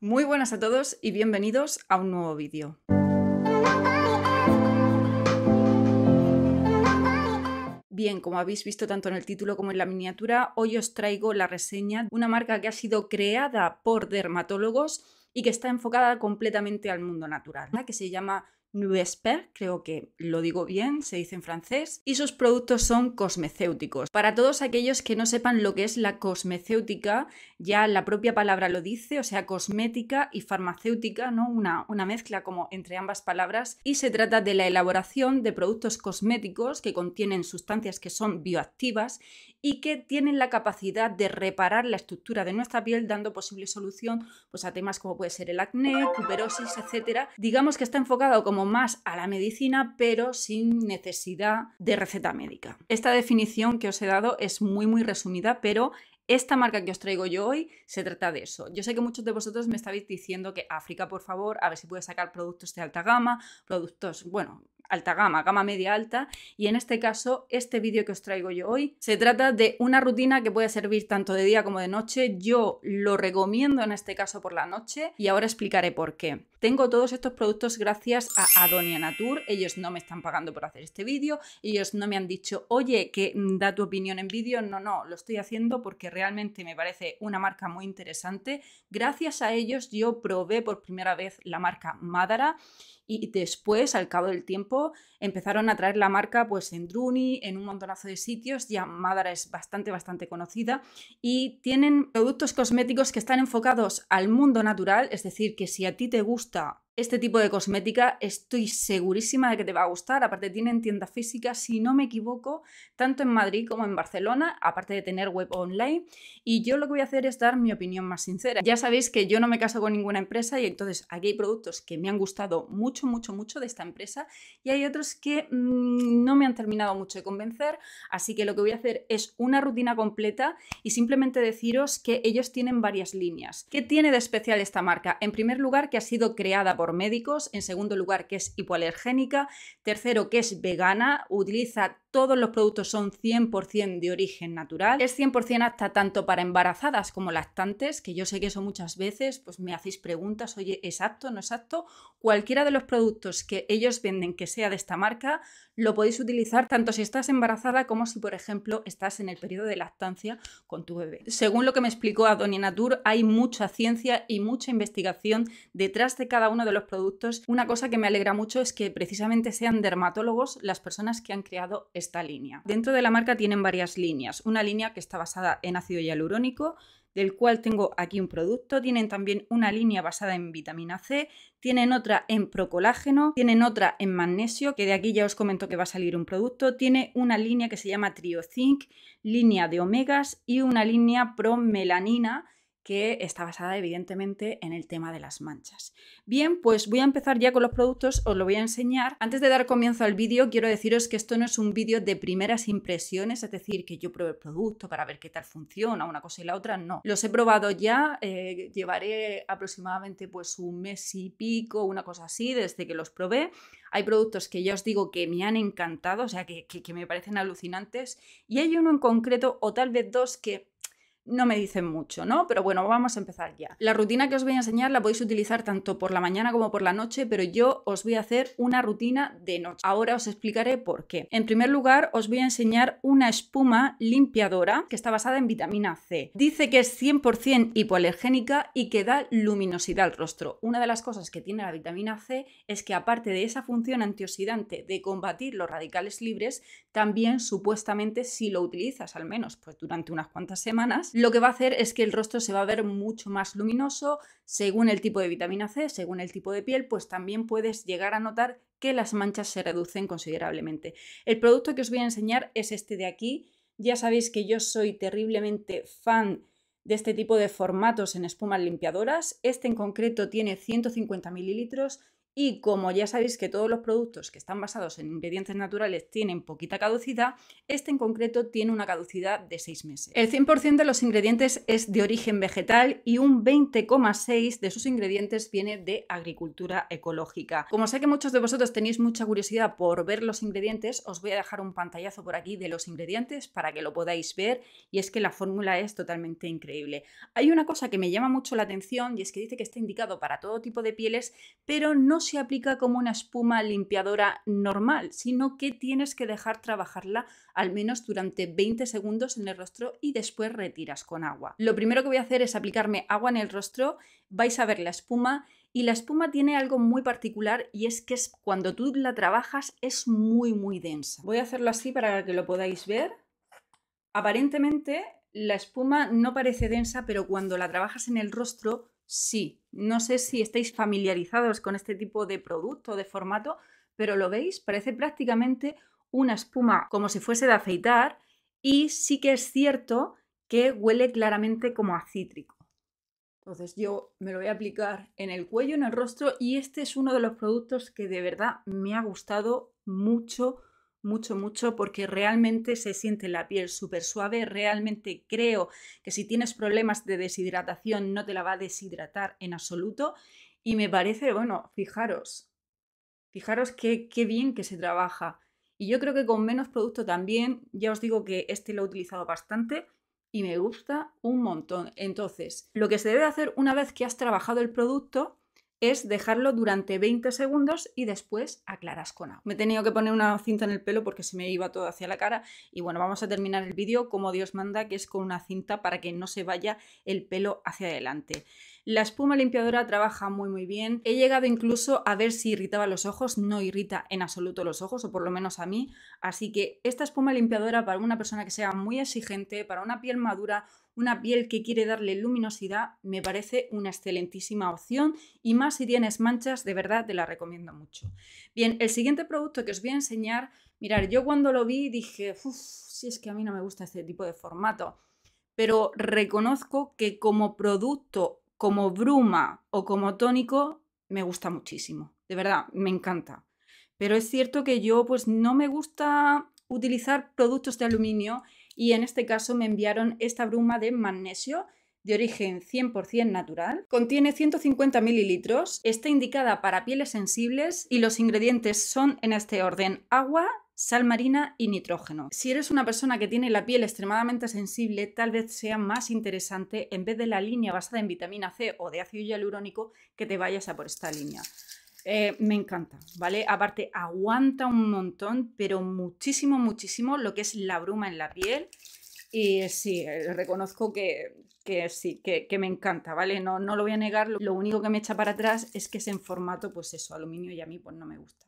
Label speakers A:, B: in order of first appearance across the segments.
A: Muy buenas a todos y bienvenidos a un nuevo vídeo. Bien, como habéis visto tanto en el título como en la miniatura, hoy os traigo la reseña de una marca que ha sido creada por dermatólogos y que está enfocada completamente al mundo natural, que se llama Nuesper, creo que lo digo bien, se dice en francés, y sus productos son cosmecéuticos. Para todos aquellos que no sepan lo que es la cosmecéutica, ya la propia palabra lo dice, o sea, cosmética y farmacéutica, ¿no? Una, una mezcla como entre ambas palabras, y se trata de la elaboración de productos cosméticos que contienen sustancias que son bioactivas y que tienen la capacidad de reparar la estructura de nuestra piel dando posible solución pues, a temas como puede ser el acné, tuberosis, etc. Digamos que está enfocado como más a la medicina pero sin necesidad de receta médica. Esta definición que os he dado es muy muy resumida pero esta marca que os traigo yo hoy se trata de eso. Yo sé que muchos de vosotros me estabais diciendo que África, por favor, a ver si puede sacar productos de alta gama, productos, bueno, alta gama, gama media alta, y en este caso, este vídeo que os traigo yo hoy, se trata de una rutina que puede servir tanto de día como de noche. Yo lo recomiendo en este caso por la noche y ahora explicaré por qué. Tengo todos estos productos gracias a Adonia Natur. Ellos no me están pagando por hacer este vídeo. Ellos no me han dicho, oye, que mm, da tu opinión en vídeo. No, no, lo estoy haciendo porque realmente me parece una marca muy interesante. Gracias a ellos yo probé por primera vez la marca Madara y después, al cabo del tiempo, empezaron a traer la marca pues en Druni, en un montonazo de sitios, ya Madara es bastante, bastante conocida y tienen productos cosméticos que están enfocados al mundo natural, es decir, que si a ti te gusta este tipo de cosmética estoy segurísima de que te va a gustar. Aparte tienen tienda física, si no me equivoco, tanto en Madrid como en Barcelona, aparte de tener web online. Y yo lo que voy a hacer es dar mi opinión más sincera. Ya sabéis que yo no me caso con ninguna empresa y entonces aquí hay productos que me han gustado mucho, mucho, mucho de esta empresa y hay otros que mm, no me han terminado mucho de convencer. Así que lo que voy a hacer es una rutina completa y simplemente deciros que ellos tienen varias líneas. ¿Qué tiene de especial esta marca? En primer lugar, que ha sido creada por médicos. En segundo lugar, que es hipoalergénica. Tercero, que es vegana. Utiliza todos los productos son 100% de origen natural. Es 100% apta tanto para embarazadas como lactantes, que yo sé que eso muchas veces pues me hacéis preguntas, oye, exacto, no exacto. Cualquiera de los productos que ellos venden que sea de esta marca, lo podéis utilizar tanto si estás embarazada como si, por ejemplo, estás en el periodo de lactancia con tu bebé. Según lo que me explicó Adonia Natur, hay mucha ciencia y mucha investigación detrás de cada uno de los productos. Una cosa que me alegra mucho es que precisamente sean dermatólogos las personas que han creado esta línea. Dentro de la marca tienen varias líneas. Una línea que está basada en ácido hialurónico, del cual tengo aquí un producto. Tienen también una línea basada en vitamina C, tienen otra en procolágeno, tienen otra en magnesio, que de aquí ya os comento que va a salir un producto. Tiene una línea que se llama TrioZinc, línea de omegas y una línea promelanina que está basada evidentemente en el tema de las manchas. Bien, pues voy a empezar ya con los productos, os lo voy a enseñar. Antes de dar comienzo al vídeo, quiero deciros que esto no es un vídeo de primeras impresiones, es decir, que yo pruebe el producto para ver qué tal funciona, una cosa y la otra, no. Los he probado ya, eh, llevaré aproximadamente pues un mes y pico, una cosa así, desde que los probé. Hay productos que ya os digo que me han encantado, o sea, que me parecen alucinantes. Y hay uno en concreto, o tal vez dos, que no me dicen mucho, ¿no? Pero bueno, vamos a empezar ya. La rutina que os voy a enseñar la podéis utilizar tanto por la mañana como por la noche, pero yo os voy a hacer una rutina de noche. Ahora os explicaré por qué. En primer lugar, os voy a enseñar una espuma limpiadora que está basada en vitamina C. Dice que es 100% hipoalergénica y que da luminosidad al rostro. Una de las cosas que tiene la vitamina C es que aparte de esa función antioxidante de combatir los radicales libres, también supuestamente si lo utilizas al menos pues durante unas cuantas semanas, lo que va a hacer es que el rostro se va a ver mucho más luminoso. Según el tipo de vitamina C, según el tipo de piel, pues también puedes llegar a notar que las manchas se reducen considerablemente. El producto que os voy a enseñar es este de aquí. Ya sabéis que yo soy terriblemente fan de este tipo de formatos en espumas limpiadoras. Este en concreto tiene 150 mililitros y como ya sabéis que todos los productos que están basados en ingredientes naturales tienen poquita caducidad, este en concreto tiene una caducidad de 6 meses. El 100% de los ingredientes es de origen vegetal y un 20,6% de sus ingredientes viene de agricultura ecológica. Como sé que muchos de vosotros tenéis mucha curiosidad por ver los ingredientes, os voy a dejar un pantallazo por aquí de los ingredientes para que lo podáis ver y es que la fórmula es totalmente increíble. Hay una cosa que me llama mucho la atención y es que dice que está indicado para todo tipo de pieles, pero no se aplica como una espuma limpiadora normal, sino que tienes que dejar trabajarla al menos durante 20 segundos en el rostro y después retiras con agua. Lo primero que voy a hacer es aplicarme agua en el rostro, vais a ver la espuma y la espuma tiene algo muy particular y es que es, cuando tú la trabajas es muy muy densa. Voy a hacerlo así para que lo podáis ver. Aparentemente la espuma no parece densa, pero cuando la trabajas en el rostro Sí, no sé si estáis familiarizados con este tipo de producto, de formato, pero lo veis, parece prácticamente una espuma como si fuese de afeitar y sí que es cierto que huele claramente como a cítrico. Entonces yo me lo voy a aplicar en el cuello, en el rostro y este es uno de los productos que de verdad me ha gustado mucho, mucho, mucho porque realmente se siente la piel súper suave, realmente creo que si tienes problemas de deshidratación no te la va a deshidratar en absoluto y me parece, bueno, fijaros, fijaros qué, qué bien que se trabaja. Y yo creo que con menos producto también, ya os digo que este lo he utilizado bastante y me gusta un montón. Entonces, lo que se debe hacer una vez que has trabajado el producto es dejarlo durante 20 segundos y después aclaras con agua. Me he tenido que poner una cinta en el pelo porque se me iba todo hacia la cara y bueno, vamos a terminar el vídeo como Dios manda, que es con una cinta para que no se vaya el pelo hacia adelante. La espuma limpiadora trabaja muy muy bien. He llegado incluso a ver si irritaba los ojos. No irrita en absoluto los ojos, o por lo menos a mí. Así que esta espuma limpiadora para una persona que sea muy exigente, para una piel madura, una piel que quiere darle luminosidad, me parece una excelentísima opción y más si tienes manchas, de verdad te la recomiendo mucho. Bien, el siguiente producto que os voy a enseñar, mirar, yo cuando lo vi dije, uff, si es que a mí no me gusta este tipo de formato, pero reconozco que como producto, como bruma o como tónico, me gusta muchísimo, de verdad, me encanta. Pero es cierto que yo pues no me gusta utilizar productos de aluminio y en este caso me enviaron esta bruma de magnesio de origen 100% natural. Contiene 150 mililitros, está indicada para pieles sensibles y los ingredientes son en este orden agua, sal marina y nitrógeno. Si eres una persona que tiene la piel extremadamente sensible, tal vez sea más interesante, en vez de la línea basada en vitamina C o de ácido hialurónico, que te vayas a por esta línea. Eh, me encanta, ¿vale? Aparte, aguanta un montón, pero muchísimo, muchísimo lo que es la bruma en la piel. Y sí, eh, reconozco que, sí, que, me encanta, ¿vale? No, no lo voy a negar, lo único que me echa para atrás es que es en formato, pues eso, aluminio y a mí pues no me gusta.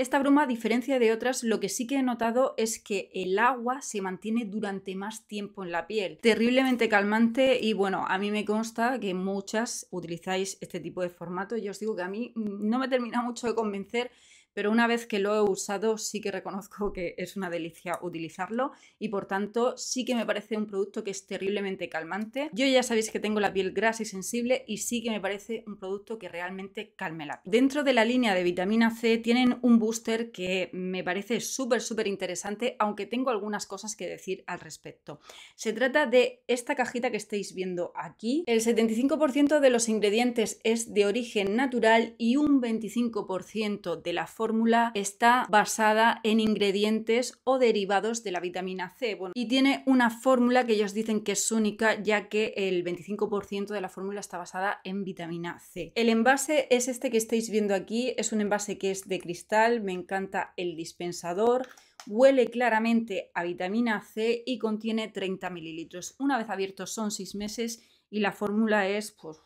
A: Esta bruma, a diferencia de otras, lo que sí que he notado es que el agua se mantiene durante más tiempo en la piel. Terriblemente calmante y bueno, a mí me consta que muchas utilizáis este tipo de formato. Yo os digo que a mí no me termina mucho de convencer pero una vez que lo he usado sí que reconozco que es una delicia utilizarlo y por tanto sí que me parece un producto que es terriblemente calmante. Yo ya sabéis que tengo la piel grasa y sensible y sí que me parece un producto que realmente calme la Dentro de la línea de vitamina C tienen un booster que me parece súper súper interesante, aunque tengo algunas cosas que decir al respecto. Se trata de esta cajita que estáis viendo aquí. El 75% de los ingredientes es de origen natural y un 25% de la fórmula está basada en ingredientes o derivados de la vitamina C. y tiene una fórmula que ellos dicen que es única, ya que el 25% de la fórmula está basada en vitamina C. El envase es este que estáis viendo aquí, es un envase que es de cristal, me encanta el dispensador huele claramente a vitamina C y contiene 30 mililitros. Una vez abierto son 6 meses y la fórmula es pues,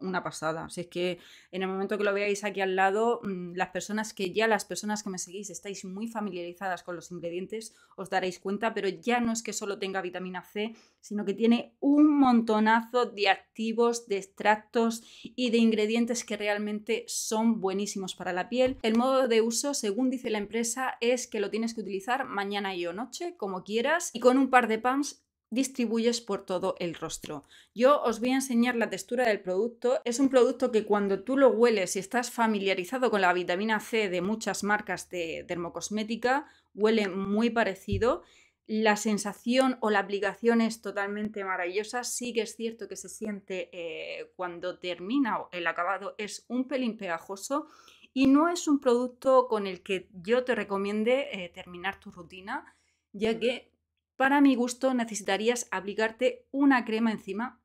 A: una pasada. Así es que en el momento que lo veáis aquí al lado, mm, las personas que ya, las personas que me seguís, estáis muy familiarizadas con los ingredientes, os daréis cuenta, pero ya no es que solo tenga vitamina C, sino que tiene un montonazo de activos, de extractos y de ingredientes que realmente son buenísimos para la piel. El modo de uso, según dice la empresa, es que lo tienes que utilizar mañana y o noche, como quieras, y con un par de pumps distribuyes por todo el rostro. Yo os voy a enseñar la textura del producto. Es un producto que cuando tú lo hueles y estás familiarizado con la vitamina C de muchas marcas de termocosmética huele muy parecido. La sensación o la aplicación es totalmente maravillosa. Sí que es cierto que se siente eh, cuando termina el acabado, es un pelín pegajoso y no es un producto con el que yo te recomiende eh, terminar tu rutina, ya que para mi gusto necesitarías aplicarte una crema encima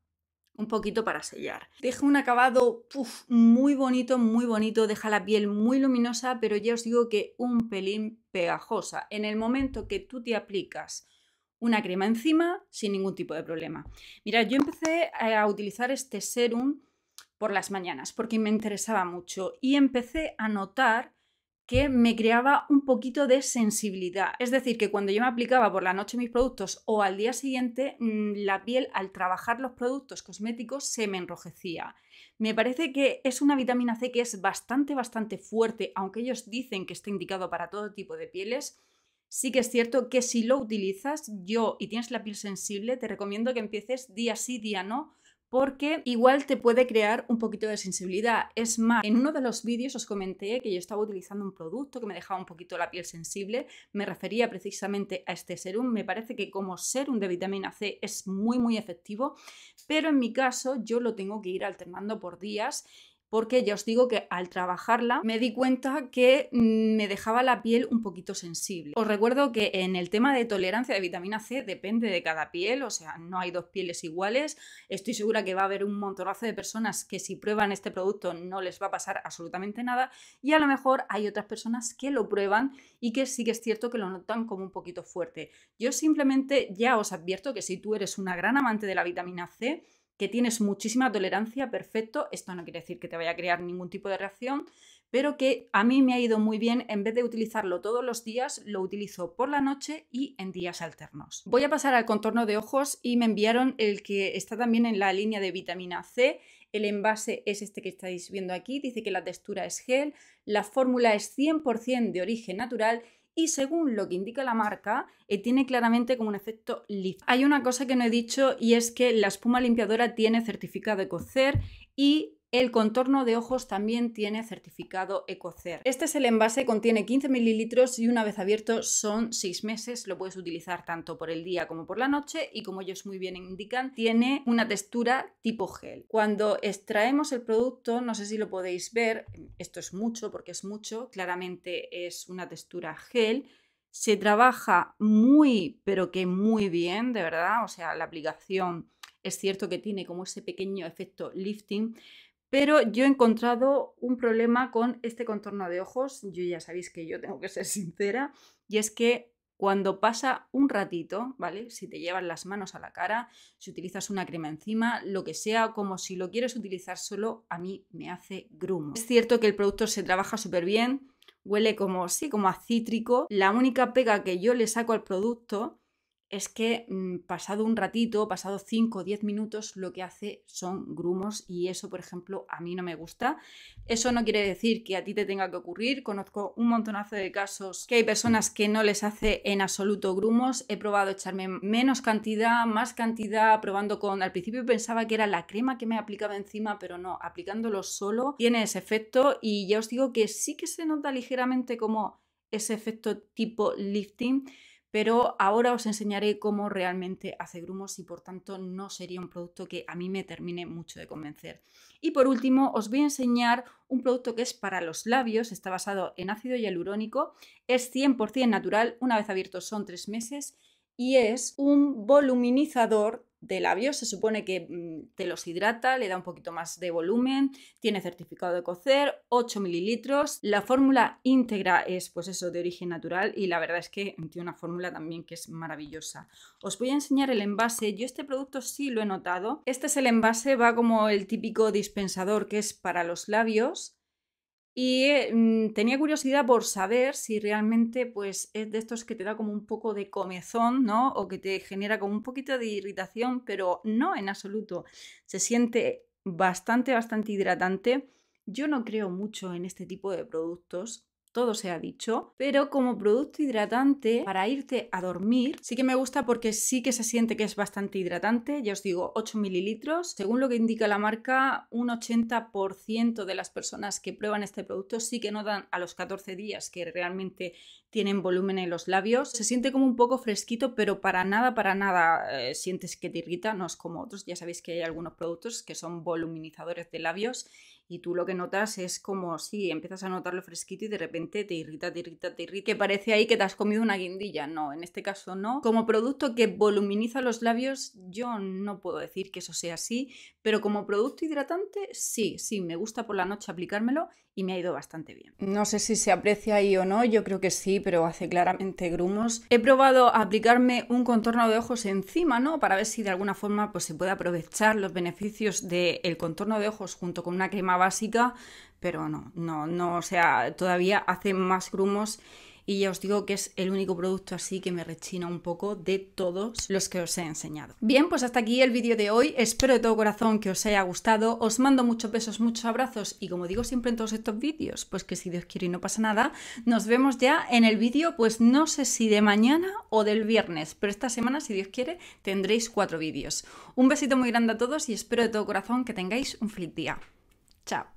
A: un poquito para sellar. Deja un acabado muy bonito, muy bonito, deja la piel muy luminosa, pero ya os digo que un pelín pegajosa. En el momento que tú te aplicas una crema encima, sin ningún tipo de problema. Mira, yo empecé a utilizar este serum por las mañanas porque me interesaba mucho y empecé a notar que me creaba un poquito de sensibilidad. Es decir, que cuando yo me aplicaba por la noche mis productos o al día siguiente, mm, la piel al trabajar los productos cosméticos se me enrojecía. Me parece que es una vitamina C que es bastante, bastante fuerte, aunque ellos dicen que está indicado para todo tipo de pieles. Sí que es cierto que si lo utilizas yo y tienes la piel sensible, te recomiendo que empieces día sí, día no, porque igual te puede crear un poquito de sensibilidad. Es más, en uno de los vídeos os comenté que yo estaba utilizando un producto que me dejaba un poquito la piel sensible. Me refería precisamente a este serum. Me parece que como serum de vitamina C es muy muy efectivo, pero en mi caso yo lo tengo que ir alternando por días porque ya os digo que al trabajarla me di cuenta que mm, me dejaba la piel un poquito sensible. Os recuerdo que en el tema de tolerancia de vitamina C depende de cada piel, o sea, no hay dos pieles iguales. Estoy segura que va a haber un montonazo de personas que si prueban este producto no les va a pasar absolutamente nada y a lo mejor hay otras personas que lo prueban y que sí que es cierto que lo notan como un poquito fuerte. Yo simplemente ya os advierto que si tú eres una gran amante de la vitamina C, que tienes muchísima tolerancia, perfecto. Esto no quiere decir que te vaya a crear ningún tipo de reacción, pero que a mí me ha ido muy bien, en vez de utilizarlo todos los días, lo utilizo por la noche y en días alternos. Voy a pasar al contorno de ojos y me enviaron el que está también en la línea de vitamina C. El envase es este que estáis viendo aquí, dice que la textura es gel, la fórmula es 100% de origen natural y según lo que indica la marca, eh, tiene claramente como un efecto lift. Hay una cosa que no he dicho y es que la espuma limpiadora tiene certificado de cocer y el contorno de ojos también tiene certificado EcoCer. Este es el envase, contiene 15 mililitros y una vez abierto son 6 meses. Lo puedes utilizar tanto por el día como por la noche y como ellos muy bien indican, tiene una textura tipo gel. Cuando extraemos el producto, no sé si lo podéis ver, esto es mucho porque es mucho, claramente es una textura gel. Se trabaja muy, pero que muy bien, de verdad. O sea, la aplicación es cierto que tiene como ese pequeño efecto lifting pero yo he encontrado un problema con este contorno de ojos. Yo ya sabéis que yo tengo que ser sincera. Y es que cuando pasa un ratito, ¿vale? Si te llevas las manos a la cara, si utilizas una crema encima, lo que sea, como si lo quieres utilizar solo, a mí me hace grumo. Es cierto que el producto se trabaja súper bien, huele como, sí, como a cítrico. La única pega que yo le saco al producto es que mm, pasado un ratito, pasado 5 o 10 minutos, lo que hace son grumos y eso, por ejemplo, a mí no me gusta. Eso no quiere decir que a ti te tenga que ocurrir. Conozco un montonazo de casos que hay personas que no les hace en absoluto grumos. He probado echarme menos cantidad, más cantidad, probando con... Al principio pensaba que era la crema que me aplicaba encima, pero no, aplicándolo solo tiene ese efecto y ya os digo que sí que se nota ligeramente como ese efecto tipo lifting pero ahora os enseñaré cómo realmente hace grumos y por tanto no sería un producto que a mí me termine mucho de convencer. Y por último, os voy a enseñar un producto que es para los labios, está basado en ácido hialurónico, es 100% natural, una vez abierto son tres meses y es un voluminizador de labios. Se supone que mm, te los hidrata, le da un poquito más de volumen, tiene certificado de cocer, 8 mililitros. La fórmula íntegra es, pues eso, de origen natural y la verdad es que tiene una fórmula también que es maravillosa. Os voy a enseñar el envase. Yo este producto sí lo he notado. Este es el envase, va como el típico dispensador que es para los labios y mm, tenía curiosidad por saber si realmente pues, es de estos que te da como un poco de comezón, ¿no? O que te genera como un poquito de irritación, pero no en absoluto. Se siente bastante, bastante hidratante. Yo no creo mucho en este tipo de productos, todo se ha dicho, pero como producto hidratante para irte a dormir, sí que me gusta porque sí que se siente que es bastante hidratante, ya os digo 8 mililitros, según lo que indica la marca, un 80% de las personas que prueban este producto sí que notan a los 14 días que realmente tienen volumen en los labios, se siente como un poco fresquito, pero para nada, para nada eh, sientes que te irrita, no es como otros, ya sabéis que hay algunos productos que son voluminizadores de labios y tú lo que notas es como si empiezas a notarlo fresquito y de repente te irrita, te irrita, te irrita, que parece ahí que te has comido una guindilla. No, en este caso no. Como producto que voluminiza los labios, yo no puedo decir que eso sea así, pero como producto hidratante, sí, sí, me gusta por la noche aplicármelo y me ha ido bastante bien. No sé si se aprecia ahí o no, yo creo que sí, pero hace claramente grumos. He probado aplicarme un contorno de ojos encima, ¿no? Para ver si de alguna forma pues, se puede aprovechar los beneficios del contorno de ojos junto con una crema básica, pero no, no, no, o sea, todavía hace más grumos y ya os digo que es el único producto así que me rechina un poco de todos los que os he enseñado. Bien, pues hasta aquí el vídeo de hoy. Espero de todo corazón que os haya gustado. Os mando muchos besos, muchos abrazos y como digo siempre en todos estos vídeos, pues que si Dios quiere y no pasa nada, nos vemos ya en el vídeo, pues no sé si de mañana o del viernes, pero esta semana, si Dios quiere, tendréis cuatro vídeos. Un besito muy grande a todos y espero de todo corazón que tengáis un feliz día. Chao.